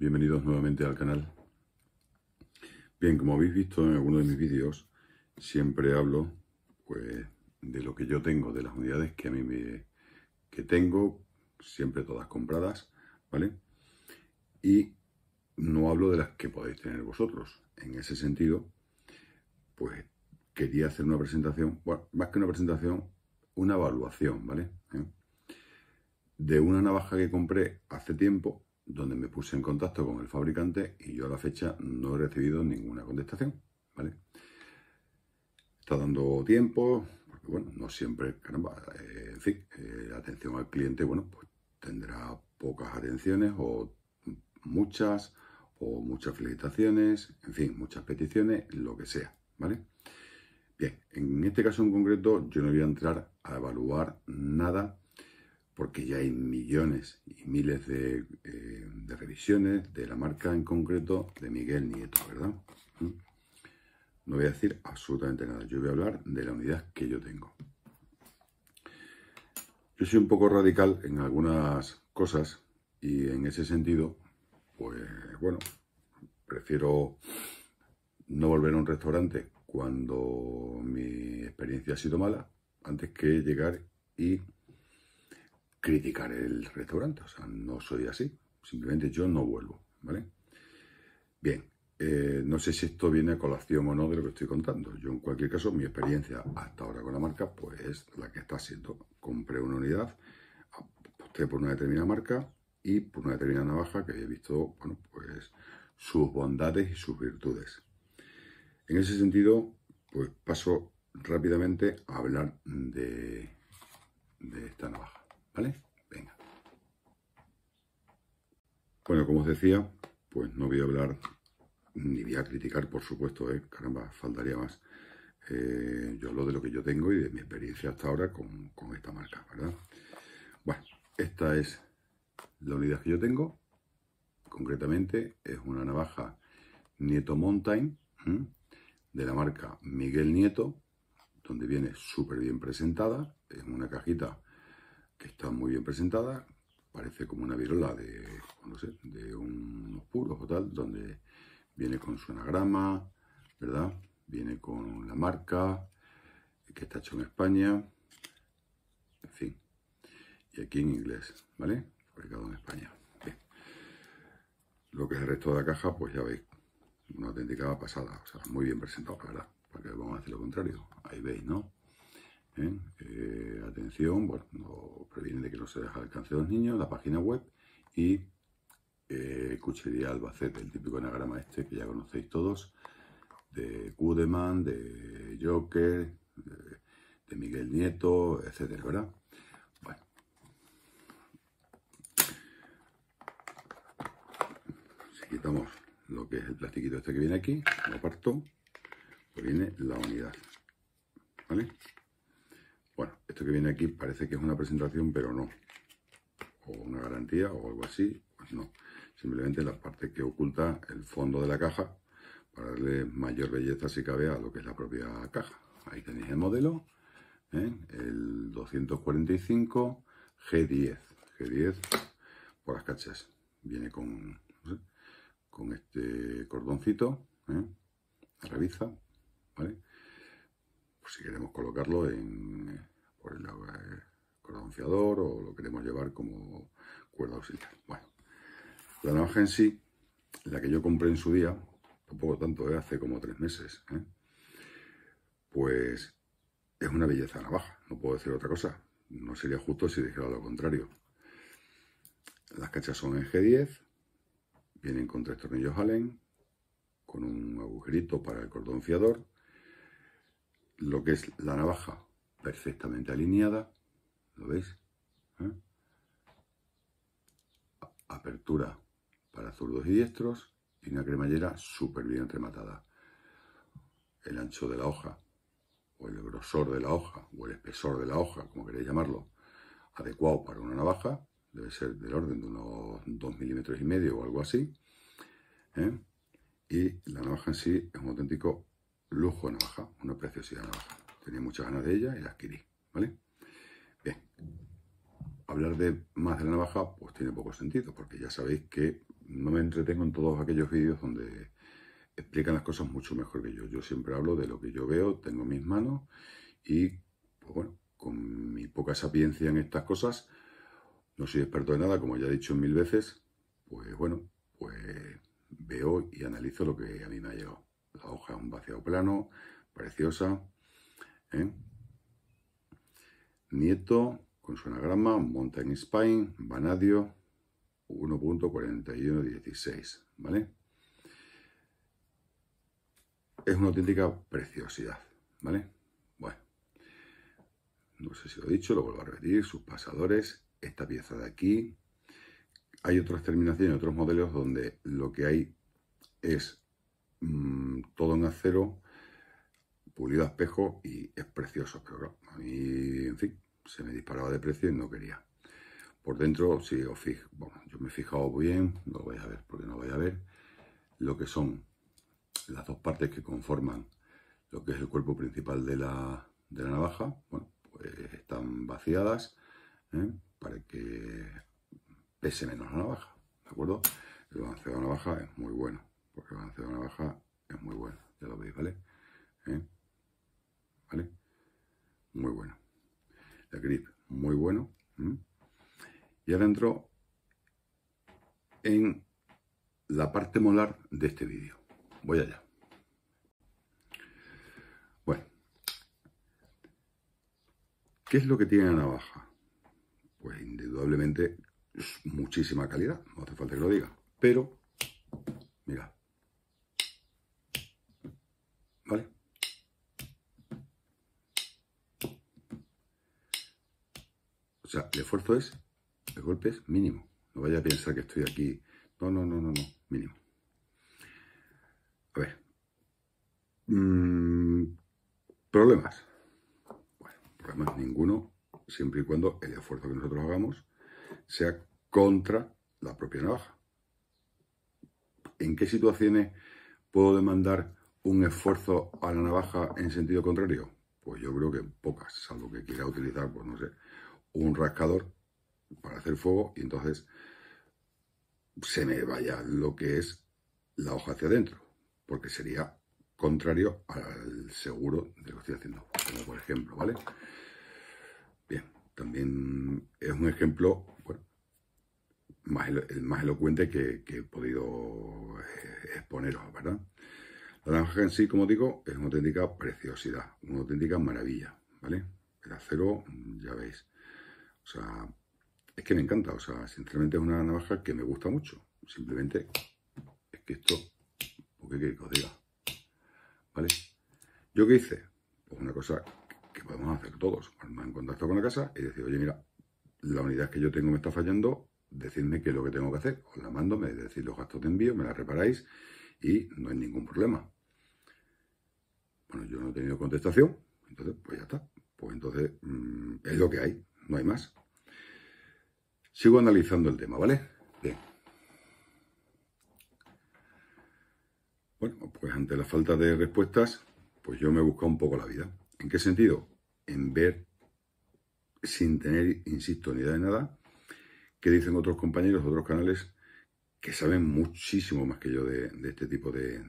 bienvenidos nuevamente al canal. Bien, como habéis visto en algunos de mis vídeos, siempre hablo pues, de lo que yo tengo, de las unidades que a mí me, que tengo, siempre todas compradas, ¿vale? Y no hablo de las que podéis tener vosotros. En ese sentido, pues quería hacer una presentación, bueno, más que una presentación, una evaluación, ¿vale? ¿Eh? De una navaja que compré hace tiempo donde me puse en contacto con el fabricante y yo a la fecha no he recibido ninguna contestación, ¿vale? Está dando tiempo, porque bueno, no siempre, caramba, eh, en fin, eh, atención al cliente, bueno, pues tendrá pocas atenciones o muchas, o muchas felicitaciones, en fin, muchas peticiones, lo que sea, ¿vale? Bien, en este caso en concreto yo no voy a entrar a evaluar nada porque ya hay millones y miles eh, de, revisiones de la marca en concreto de Miguel Nieto, ¿verdad? ¿Mm? No voy a decir absolutamente nada, yo voy a hablar de la unidad que yo tengo. Yo soy un poco radical en algunas cosas y en ese sentido, pues bueno, prefiero no volver a un restaurante cuando mi experiencia ha sido mala antes que llegar y criticar el restaurante, o sea, no soy así, simplemente yo no vuelvo, ¿vale? Bien, eh, no sé si esto viene a colación o no de lo que estoy contando. Yo, en cualquier caso, mi experiencia hasta ahora con la marca, pues es la que está siendo. Compré una unidad, aposté por una determinada marca y por una determinada navaja que he visto, bueno, pues sus bondades y sus virtudes. En ese sentido, pues paso rápidamente a hablar de, de esta navaja. Venga. Bueno, como os decía, pues no voy a hablar ni voy a criticar, por supuesto, ¿eh? caramba, faltaría más. Eh, yo hablo de lo que yo tengo y de mi experiencia hasta ahora con, esta marca, ¿verdad? Bueno, esta es la unidad que yo tengo. Concretamente es una navaja Nieto Mountain de la marca Miguel Nieto, donde viene súper bien presentada. Es una cajita que está muy bien presentada, parece como una virola de, no sé, de unos puros o tal, donde viene con su anagrama, ¿verdad? Viene con la marca, que está hecho en España, en fin, y aquí en inglés, ¿vale? Fabricado en España. Lo que es el resto de la caja, pues ya veis, una auténtica pasada, o sea, muy bien presentado, verdad, para que vamos a hacer lo contrario, ahí veis, ¿no? ¿eh? Eh, atención, bueno, previene de que no se deja alcance de los niños, la página web y eh, Cuchería Albacete, el típico anagrama este que ya conocéis todos, de Kudeman, de Joker, de, Miguel Nieto, etcétera, Bueno. Si quitamos lo que es el plastiquito este que viene aquí, lo aparto, pues viene la unidad, ¿vale? que viene aquí parece que es una presentación, pero no. O una garantía o algo así, pues no. Simplemente las partes que oculta el fondo de la caja para darle mayor belleza si cabe a lo que es la propia caja. Ahí tenéis el modelo, ¿eh? el 245 G10. G10 por las cachas. Viene con, con este cordoncito, ¿eh? la revista, si queremos colocarlo en, el pues, eh, cordonciador o lo queremos llevar como cuerda auxiliar. Bueno, la navaja en sí, la que yo compré en su día, tampoco tanto, eh, hace como tres meses, eh, pues es una belleza navaja, no puedo decir otra cosa. No sería justo si dijera lo contrario. Las cachas son en G10, vienen con tres tornillos Allen, con un agujerito para el cordón Lo que es la navaja perfectamente alineada, ¿lo veis? ¿Eh? Apertura para zurdos y diestros y una cremallera súper bien rematada. El ancho de la hoja, o el grosor de la hoja, o el espesor de la hoja, como queréis llamarlo, adecuado para una navaja, debe ser del orden de unos 2 milímetros y medio o algo así. ¿eh? Y la navaja en sí es un auténtico lujo de navaja, una preciosidad de navaja tenía muchas ganas de ella y la adquirí, ¿vale? Bien, hablar de más de la navaja pues tiene poco sentido, porque ya sabéis que no me entretengo en todos aquellos vídeos donde explican las cosas mucho mejor que yo. Yo siempre hablo de lo que yo veo, tengo mis manos y, pues bueno, con mi poca sapiencia en estas cosas, no soy experto de nada, como ya he dicho mil veces, pues bueno, pues veo y analizo lo que a mí me ha llegado. La hoja es un vaciado plano, preciosa, ¿eh? Nieto, con su anagrama, Mountain Spine, Vanadio, 1.4116, ¿vale? Es una auténtica preciosidad, ¿vale? Bueno, no sé si lo he dicho, lo vuelvo a repetir, sus pasadores, esta pieza de aquí. Hay otras terminaciones, otros modelos donde lo que hay es mm, todo en acero, pulido a espejo y es precioso, pero claro, a mí, en fin, se me disparaba de precio y no quería. Por dentro, si os fijo, bueno, yo me he fijado bien, no lo vais a ver porque no voy vais a ver, lo que son las dos partes que conforman lo que es el cuerpo principal de la, de la navaja, bueno, pues están vaciadas ¿eh? para que pese menos la navaja, ¿de acuerdo? El balanceo de la navaja es muy bueno, porque el balanceo de la navaja Y ahora entro en la parte molar de este vídeo. Voy allá. Bueno. ¿Qué es lo que tiene la navaja? Pues indudablemente muchísima calidad, no hace falta que lo diga. Pero, mira. ¿Vale? O sea, el esfuerzo es de golpe mínimo. No vaya a pensar que estoy aquí. No, no, no, no, no. Mínimo. A ver. Mm, problemas. Bueno, problemas ninguno, siempre y cuando el esfuerzo que nosotros hagamos sea contra la propia navaja. ¿En qué situaciones puedo demandar un esfuerzo a la navaja en sentido contrario? Pues yo creo que pocas, salvo que quiera utilizar, pues no sé, un rascador para hacer fuego y entonces se me vaya lo que es la hoja hacia adentro, porque sería contrario al seguro de lo que estoy haciendo, como por ejemplo, ¿vale? Bien, también es un ejemplo más, el más elocuente que, he podido eh, exponeros, ¿verdad? La naranja en sí, como digo, es una auténtica preciosidad, una auténtica maravilla, ¿vale? El acero, ya veis, o sea, es que me encanta, o sea, sinceramente es una navaja que me gusta mucho. Simplemente es que esto, porque que os diga, ¿vale? ¿Yo qué hice? Pues una cosa que podemos hacer todos. me en contacto con la casa y decir, oye, mira, la unidad que yo tengo me está fallando, decidme qué es lo que tengo que hacer. Os la mando, me decís los gastos de envío, me la reparáis y no hay ningún problema. Bueno, yo no he tenido contestación, entonces, pues ya está. Pues entonces, mm, es lo que hay, no hay más. Sigo analizando el tema, ¿vale? Bien. Bueno, pues ante la falta de respuestas, pues yo me he buscado un poco la vida. ¿En qué sentido? En ver, sin tener, insisto, ni idea de nada, qué dicen otros compañeros, otros canales, que saben muchísimo más que yo de, este tipo de,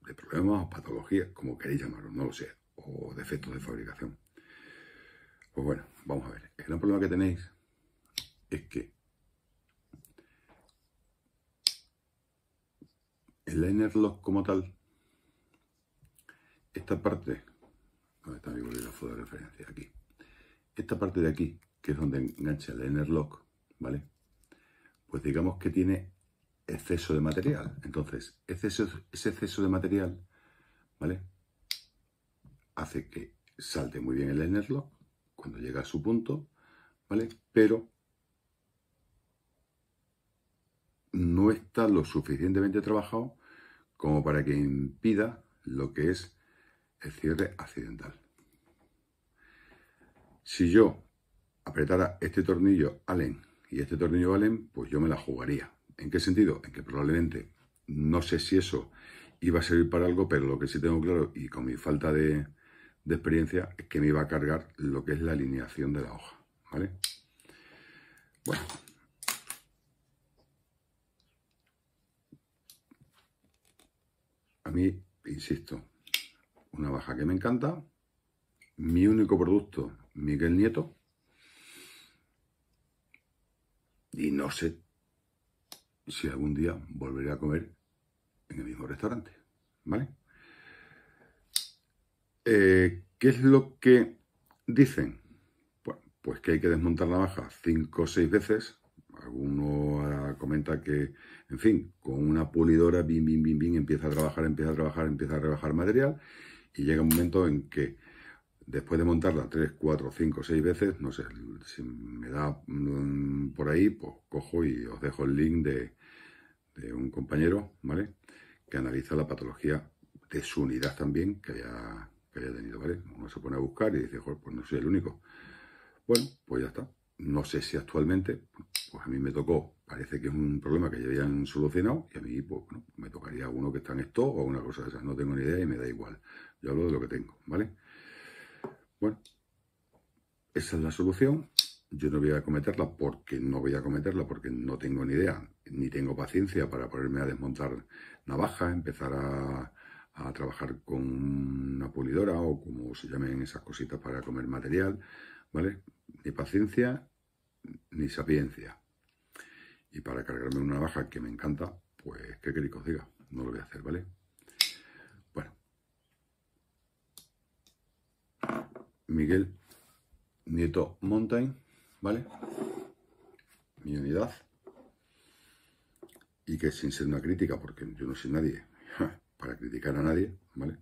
de problemas o patologías, como queréis llamarlo, no lo sé, o defectos de fabricación. Pues bueno, vamos a ver. El gran problema que tenéis es que el liner como tal, esta parte, de referencia, aquí, esta parte de aquí, que es donde engancha el liner ¿vale? Pues digamos que tiene exceso de material. Entonces, ese exceso de material, ¿vale? Hace que salte muy bien el liner cuando llega a su punto, ¿vale? Pero no está lo suficientemente trabajado como para que impida lo que es el cierre accidental. Si yo apretara este tornillo Allen y este tornillo Allen, pues yo me la jugaría. ¿En qué sentido? En que probablemente no sé si eso iba a servir para algo, pero lo que sí tengo claro y con mi falta de, experiencia es que me iba a cargar lo que es la alineación de la hoja. ¿Vale? mí, insisto, una baja que me encanta. Mi único producto, Miguel Nieto. Y no sé si algún día volveré a comer en el mismo restaurante. ¿Vale? Eh, ¿Qué es lo que dicen? pues que hay que desmontar la baja cinco o seis veces. Alguno comenta que, en fin, con una pulidora, bim, empieza a trabajar, empieza a trabajar, empieza a rebajar material y llega un momento en que después de montarla 3, 4, 5, 6 veces, no sé, si me da mm, por ahí, pues cojo y os dejo el link de, un compañero, ¿vale? Que analiza la patología de su unidad también que haya, tenido, ¿vale? Uno se pone a buscar y dice, pues no soy el único. Bueno, pues ya está. No sé si actualmente, pues a mí me tocó, parece que es un problema que ya habían solucionado y a mí pues, me tocaría uno que está en esto o una cosa de esas, no tengo ni idea y me da igual. Yo hablo de lo que tengo, ¿vale? Bueno, esa es la solución. Yo no voy a cometerla porque no voy a cometerla, porque no tengo ni idea, ni tengo paciencia para ponerme a desmontar navaja, empezar a, a trabajar con una pulidora o como se llamen esas cositas para comer material, ¿vale? Ni paciencia ni sapiencia. Y para cargarme una navaja que me encanta, pues qué queréis que os diga, no lo voy a hacer, ¿vale? Bueno. Miguel Nieto Mountain, ¿vale? Mi unidad. Y que sin ser una crítica, porque yo no soy nadie, para criticar a nadie, ¿vale?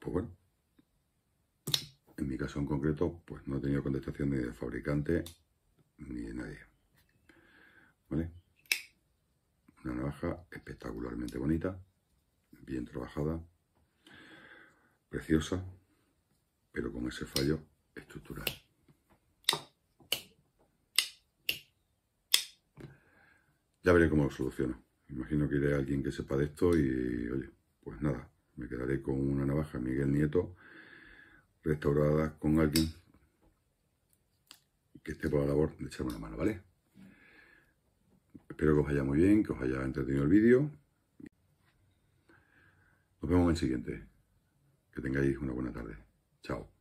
Pues bueno, en mi caso en concreto, pues no he tenido contestación ni del fabricante ni de nadie. Una navaja espectacularmente bonita, bien trabajada, preciosa, pero con ese fallo estructural. Ya veré cómo lo soluciono. Imagino que iré a alguien que sepa de esto y, oye, pues nada, me quedaré con una navaja Miguel Nieto restaurada con alguien que esté por la labor de echarme una mano, ¿vale? Espero que os haya muy bien, que os haya entretenido el vídeo. Nos vemos en el siguiente. Que tengáis una buena tarde. Chao.